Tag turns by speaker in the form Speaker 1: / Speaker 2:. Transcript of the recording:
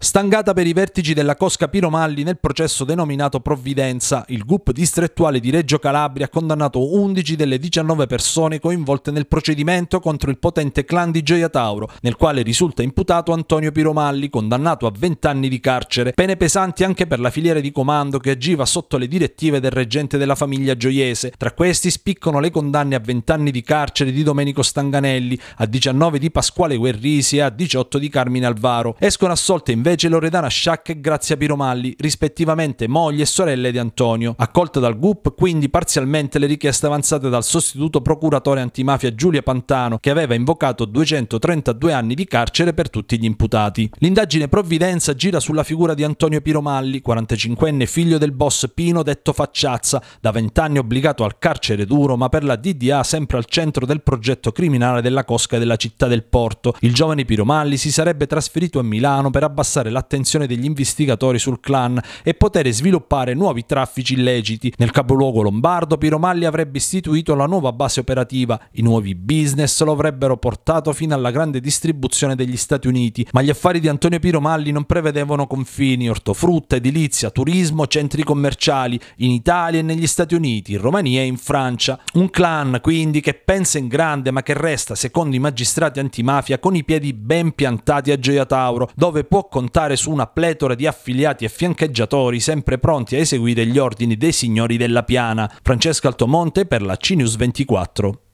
Speaker 1: stangata per i vertici della Cosca Piromalli nel processo denominato Provvidenza. Il GUP distrettuale di Reggio Calabria ha condannato 11 delle 19 persone coinvolte nel procedimento contro il potente clan di Gioia Tauro, nel quale risulta imputato Antonio Piromalli, condannato a 20 anni di carcere, pene pesanti anche per la filiera di comando che agiva sotto le direttive del reggente della famiglia gioiese. Tra questi spiccano le condanne a 20 anni di carcere di Domenico Stanganelli, a 19 di Pasquale Guerrisi e a 18 di Carmine Alvaro. Escono assolte invece invece Loredana Sciac e Grazia Piromalli, rispettivamente moglie e sorelle di Antonio. Accolta dal GUP quindi parzialmente le richieste avanzate dal sostituto procuratore antimafia Giulia Pantano, che aveva invocato 232 anni di carcere per tutti gli imputati. L'indagine provvidenza gira sulla figura di Antonio Piromalli, 45enne figlio del boss Pino detto Facciazza, da 20 anni obbligato al carcere duro, ma per la DDA sempre al centro del progetto criminale della cosca della città del porto. Il giovane Piromalli si sarebbe trasferito a Milano per abbassare rafforzare l'attenzione degli investigatori sul clan e poter sviluppare nuovi traffici illeciti. Nel capoluogo lombardo Piromalli avrebbe istituito la nuova base operativa, i nuovi business lo avrebbero portato fino alla grande distribuzione degli Stati Uniti, ma gli affari di Antonio Piromalli non prevedevano confini, ortofrutta, edilizia, turismo, centri commerciali in Italia e negli Stati Uniti, in Romania e in Francia. Un clan quindi che pensa in grande ma che resta, secondo i magistrati antimafia, con i piedi ben piantati a Gioia Tauro, dove può continuare contare su una pletora di affiliati e fiancheggiatori sempre pronti a eseguire gli ordini dei signori della piana. Francesca Altomonte per la CNews 24.